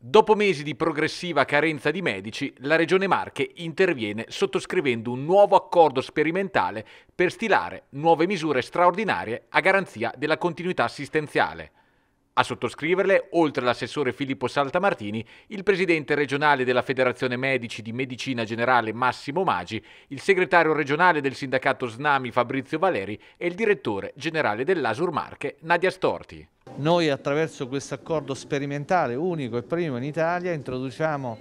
Dopo mesi di progressiva carenza di medici, la Regione Marche interviene sottoscrivendo un nuovo accordo sperimentale per stilare nuove misure straordinarie a garanzia della continuità assistenziale. A sottoscriverle, oltre all'assessore Filippo Saltamartini, il presidente regionale della Federazione Medici di Medicina Generale Massimo Maggi, il segretario regionale del sindacato Snami Fabrizio Valeri e il direttore generale dell'Asur Marche Nadia Storti. Noi attraverso questo accordo sperimentale, unico e primo in Italia, introduciamo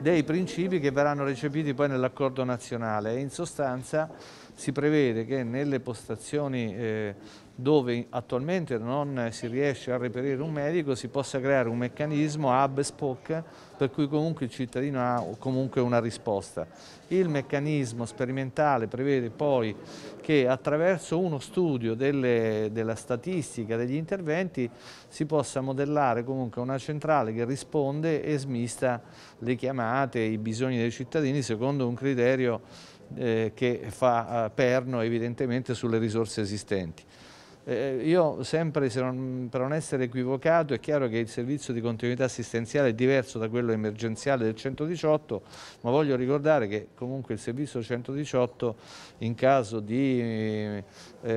dei principi che verranno recepiti poi nell'accordo nazionale e in sostanza si prevede che nelle postazioni eh, dove attualmente non si riesce a reperire un medico si possa creare un meccanismo hub spoke per cui comunque il cittadino ha comunque una risposta. Il meccanismo sperimentale prevede poi che attraverso uno studio delle, della statistica degli interventi si possa modellare comunque una centrale che risponde e smista le chiamate, i bisogni dei cittadini secondo un criterio eh, che fa eh, perno evidentemente sulle risorse esistenti. Eh, eh, io sempre, non, per non essere equivocato, è chiaro che il servizio di continuità assistenziale è diverso da quello emergenziale del 118, ma voglio ricordare che comunque il servizio 118 in caso di eh,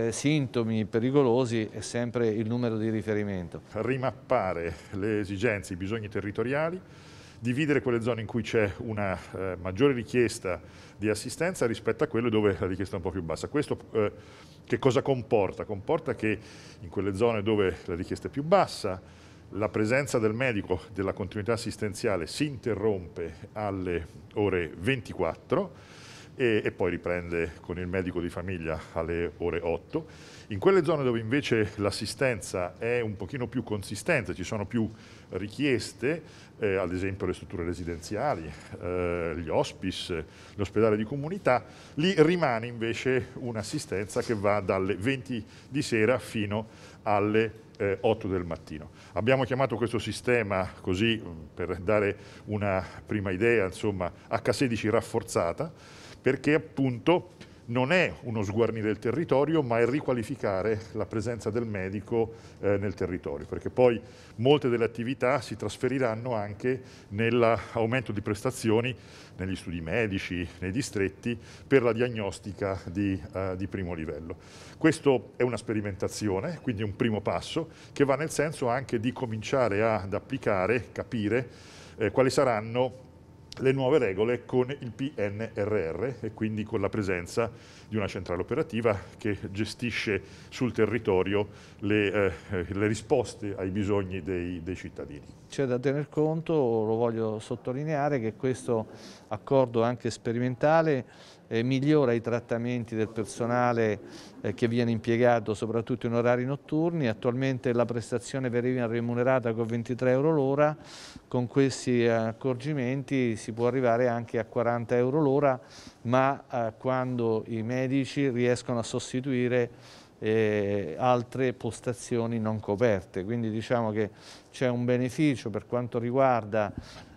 sintomi pericolosi è sempre il numero di riferimento. Rimappare le esigenze, i bisogni territoriali, dividere quelle zone in cui c'è una eh, maggiore richiesta di assistenza rispetto a quelle dove la richiesta è un po' più bassa. Questo eh, che cosa comporta? Comporta che in quelle zone dove la richiesta è più bassa la presenza del medico della continuità assistenziale si interrompe alle ore 24 e, e, poi riprende con il medico di famiglia alle ore 8. In quelle zone dove invece l'assistenza è un pochino più consistente, ci sono più richieste, eh, ad esempio le strutture residenziali, eh, gli hospice, l'ospedale di comunità, lì rimane invece un'assistenza che va dalle 20 di sera fino alle 8 eh, del mattino. Abbiamo chiamato questo sistema così mm, per dare una prima idea, insomma, H16 rafforzata, perché appunto non è uno sguarnire il territorio, ma è riqualificare la presenza del medico eh, nel territorio, perché poi molte delle attività si trasferiranno anche nell'aumento di prestazioni negli studi medici, nei distretti, per la diagnostica di, eh, di primo livello. Questo è una sperimentazione, quindi un primo passo, che va nel senso anche di cominciare ad applicare, capire eh, quali saranno le nuove regole con il PNRR e quindi con la presenza di una centrale operativa che gestisce sul territorio le, eh, le risposte ai bisogni dei, dei cittadini. C'è da tener conto, lo voglio sottolineare, che questo accordo anche sperimentale eh, migliora i trattamenti del personale eh, che viene impiegato soprattutto in orari notturni. Attualmente la prestazione veniva remunerata con 23 euro l'ora, con questi eh, accorgimenti si può arrivare anche a 40 euro l'ora, ma eh, quando i medici riescono a sostituire eh, altre postazioni non coperte. Quindi diciamo che c'è un beneficio per quanto riguarda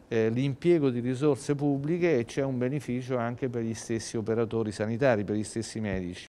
eh, l'impiego di risorse pubbliche e c'è un beneficio anche per gli stessi operatori sanitari, per gli stessi medici.